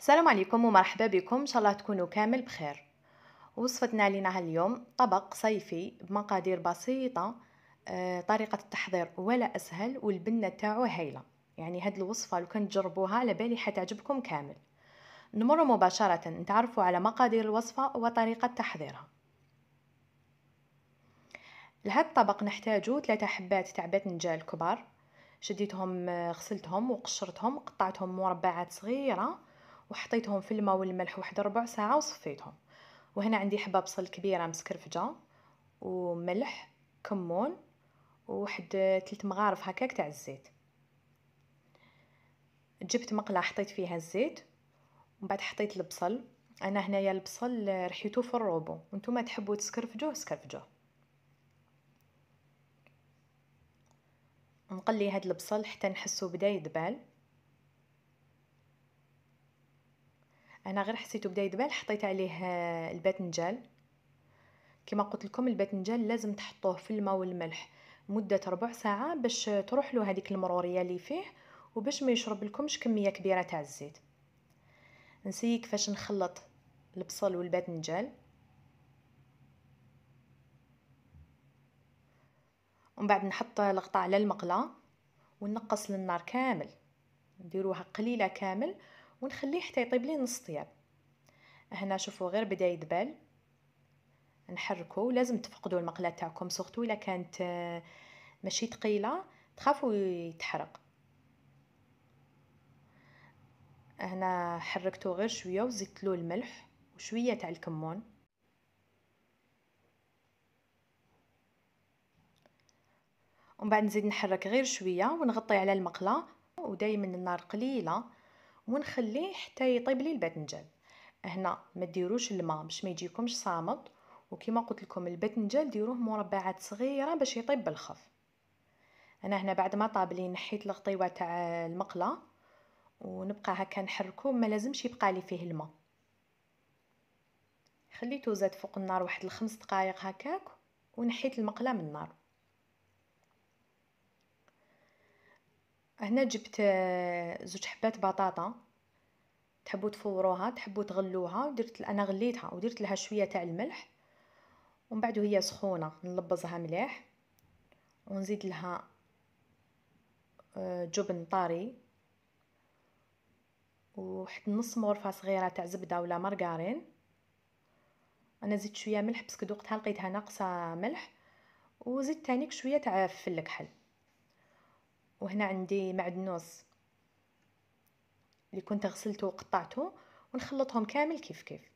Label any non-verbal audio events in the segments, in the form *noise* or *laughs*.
السلام عليكم ومرحبا بكم ان شاء الله تكونوا كامل بخير وصفتنا لينا اليوم طبق صيفي بمقادير بسيطه آه، طريقه التحضير ولا اسهل والبنه تاعو هايله يعني هاد الوصفه لو كان تجربوها على بالي حتعجبكم كامل نمر مباشره نتعرفوا على مقادير الوصفه وطريقه تحضيرها لهاد الطبق نحتاجو 3 حبات تاع باذنجان كبار شديتهم آه، غسلتهم وقشرتهم قطعتهم مربعات صغيره وحطيتهم في الماء والملح واحد ربع ساعة وصفيتهم وهنا عندي حبة بصل كبيرة مسكرفجة وملح كمون وواحد ثلاث مغارف هكاك تاع الزيت جبت مقلة حطيت فيها الزيت ومن بعد حطيت البصل انا هنايا البصل رحيتو في الروبو وانتم تحبوا تسكرفجوه سكرفجوه نقلي هاد البصل حتى نحسو بدا يدبال انا غير حسيته بدا يدبل حطيت عليه آه، الباذنجان كما قلت لكم الباذنجان لازم تحطوه في الماء والملح مده ربع ساعه باش تروح له هذيك المروريه اللي فيه وباش ما يشرب لكمش كميه كبيره تاع الزيت نسيك كيفاش نخلط البصل والباذنجان ومن بعد نحط القطع على المقله ونقص للنار كامل نديروها قليله كامل ونخليه حتى يطيب لي نص طياب هنا شوفوا غير بدا يدبل نحركو لازم تفقدوا المقلاة تاعكم سورتو الا كانت آه، ماشي ثقيله تخافوا يتحرق هنا حركته غير شويه وزدت له الملح وشويه تاع الكمون ومن بعد نزيد نحرك غير شويه ونغطي على المقله ودايما النار قليله ونخليه حتى يطيب لي الباذنجان هنا ما ديروش الماء باش ما يجيكمش صامت وكما قلت لكم الباذنجان ديروه مربعات صغيره باش يطيب بالخف انا هنا بعد ما طاب لي نحيت الغطيوه تاع المقله ونبقى هكا نحركو ما لازمش يبقى لي فيه الماء خليته زاد فوق النار واحد الخمس دقائق هكاك ونحيت المقله من النار هنا جبت آه، زوج حبات بطاطا تحبوا تفوروها تحبوا تغلوها ودرت انا غليتها ودرت لها شويه تاع الملح ومن بعد وهي سخونه نلبزها مليح ونزيد لها آه، جبن طاري وحد نص مغرفه صغيره تاع زبده ولا مارغرين انا زدت شويه ملح باسكو دوقتها لقيتها ناقصه ملح وزدت تانيك شويه تاع فلك حل وهنا عندي معدنوس اللي كنت غسلته وقطعته ونخلطهم كامل كيف كيف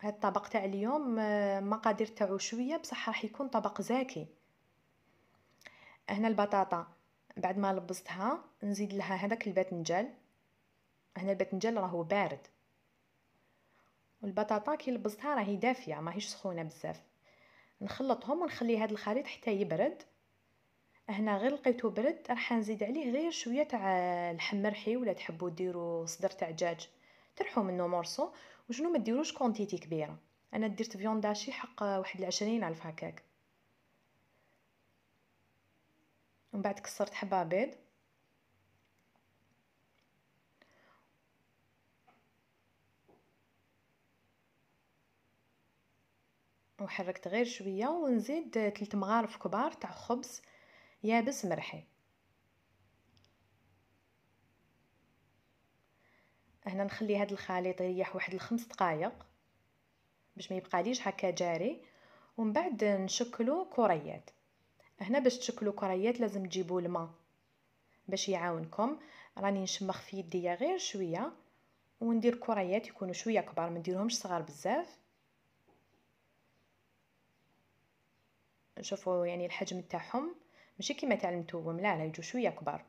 هاد الطبق تاع اليوم آه، مقادير تاعو شويه بصح راح يكون طبق زاكي هنا البطاطا بعد ما لبستها نزيد لها هذاك الباذنجان هنا الباذنجان راهو بارد والبطاطا كي لبستها راهي دافيه ماهيش سخونه بزاف نخلطهم ونخلي هذا الخليط حتى يبرد هنا غير لقيتو برد راح نزيد عليه غير شويه تاع لحم مرحي ولا تحبوا ديروا صدر تاع دجاج ترحوا منه مورسو وشنو ما ديروش كونتيتي كبيره انا درت بيونداشي حق واحد العشرين الف هكاك ومن بعد كسرت حبه بيض وحركت غير شويه ونزيد ثلاث مغارف كبار تاع خبز يابس مرحي هنا نخلي هذا الخليط يريح واحد الخمس دقائق باش ما يبقاليش هكا جاري ومن بعد نشكلو كريات هنا باش تشكلو كريات لازم تجيبوا الماء باش يعاونكم راني نشمخ في يديا غير شويه وندير كريات يكونوا شويه كبار ما نديرهمش صغار بزاف شوفوا يعني الحجم تاعهم ماشي كيما تاع المتوم لا لا يجوا شويه كبار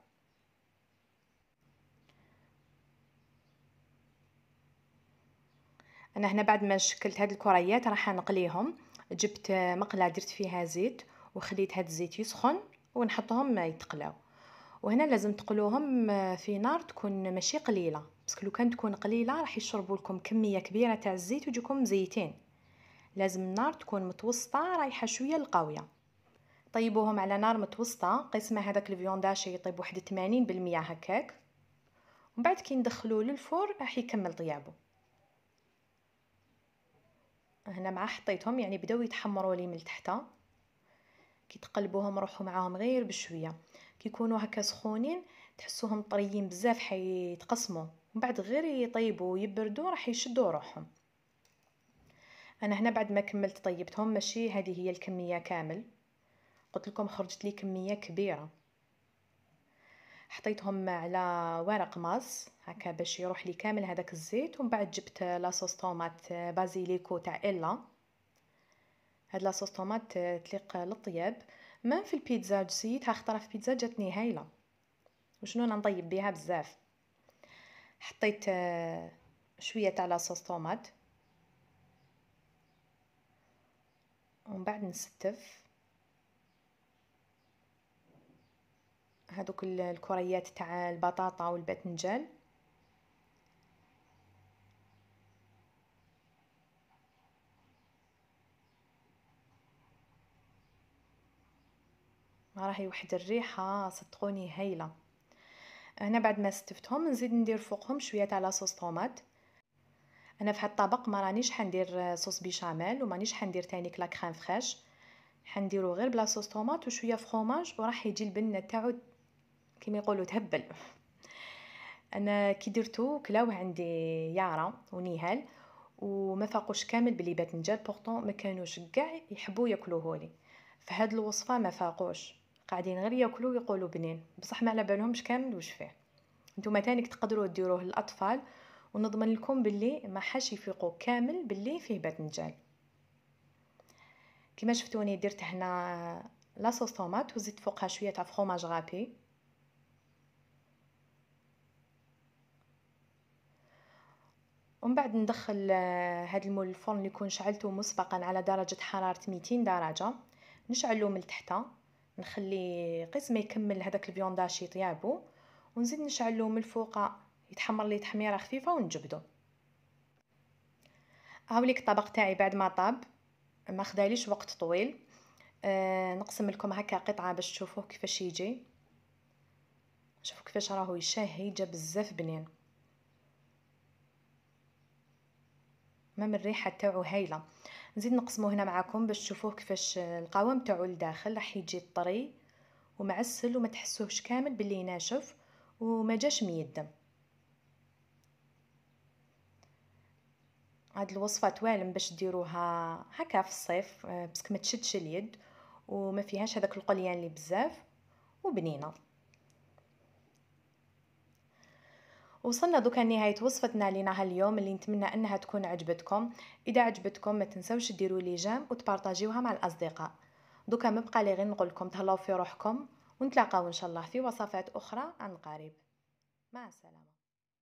انا هنا بعد ما شكلت هاد الكريات راح نقليهم جبت مقله درت فيها زيت وخليت هاد الزيت يسخن ونحطهم يتقلاو وهنا لازم تقلوهم في نار تكون ماشي قليله باسكو لو كان تكون قليله راح يشربوا لكم كميه كبيره تاع الزيت ويجيكم مزيتين لازم النار تكون متوسطه رايحه شويه القاويه طيبوهم على نار متوسطه قسمه هذاك الفيونداش يطيب واحد 80% هكاك ومن بعد كي ندخلوه للفور راح يكمل طيابو هنا مع حطيتهم يعني بداو يتحمروا لي من تحت كي تقلبوهم روحوا معاهم غير بشويه يكونوا هكا سخونين تحسوهم طريين بزاف حيتقسموا من بعد غير يطيبوا ويبردوا راح يشدوا روحهم انا هنا بعد ما كملت طيبتهم ماشي هذه هي الكميه كامل قلت لكم خرجت لي كميه كبيره حطيتهم على ورق ماس هكا باش يروح لي كامل هذاك الزيت ومن بعد جبت لاصوص طومات بازيليكو تاع الا هاد لاصوص طومات تليق للطياب ما في البيتزا جسيتها خطره في بيتزا جاتني هايله وشنو نطيب بها بزاف حطيت شويه تاع لاصوص طوماط ومن بعد نستف هذوك الكريات تاع البطاطا والباذنجان راهي واحد الريحه صدقوني هايله هنا بعد ما استفتهم نزيد ندير فوقهم شويه تاع لاصوص طوماط انا في هاد الطبق ما رانيش حندير صوص بيشاميل ومانيش حندير تاني لا كريم فريش حنديرو غير بلا صوص طوماط وشويه فخوماج وراح يجي البنه تاعو كيما يقولوا تهبل *laughs* انا كي درتو كلاوه عندي يارا ونيهال وما فاقوش كامل بلي باتنجان بورطون ما كانوش كاع يحبوا ياكلوه لي فهاد الوصفه ما فاقوش قاعدين غير ياكلوا ويقولوا بنين بصح ما على بالهمش كامل واش فيه نتوما تانيك تقدروا ديروه للاطفال ونضمن لكم باللي ما حاش يفيقو كامل باللي فيه باذنجان كما شفتوني درت هنا لاصوص طوماط وزدت فوقها شويه تاع فخوماج غابي ومن بعد ندخل هذا آه، المول الفرن اللي كون شعلته مسبقا على درجه حراره 200 درجه نشعلو من تحت نخلي قسم يكمل هذاك البيونداشي طيابو ونزيد نشعلو من الفوق يتحمر لي تحميره خفيفه ونجبدو هاوليك الطبق تاعي بعد ما طاب ما خداليش وقت طويل أه نقسم لكم هكا قطعه باش تشوفوه كيفاش يجي شوفوا كيفاش راهو يشهي جا بزاف بنين مام الريحه تاعو هايله نزيد نقسمه هنا معاكم باش تشوفوه كيفاش القوام تاعو لداخل راح يجي طري ومعسل وما تحسوهش كامل باللي ناشف وما جاش ميدم هاد الوصفه توالم باش ديروها هكا في الصيف آه، باسكو ما تشدش اليد وما فيهاش هذاك القليان اللي بزاف وبنينه وصلنا دوكا لنهايه وصفتنا لينا اليوم اللي نتمنى انها تكون عجبتكم اذا عجبتكم ما تنسوش ديروا لي جام وتبارطاجيوها مع الاصدقاء دوكا مبقى لي غير نقول لكم تهلاو في روحكم ونتلاقاو ان شاء الله في وصفات اخرى عن قريب مع السلامه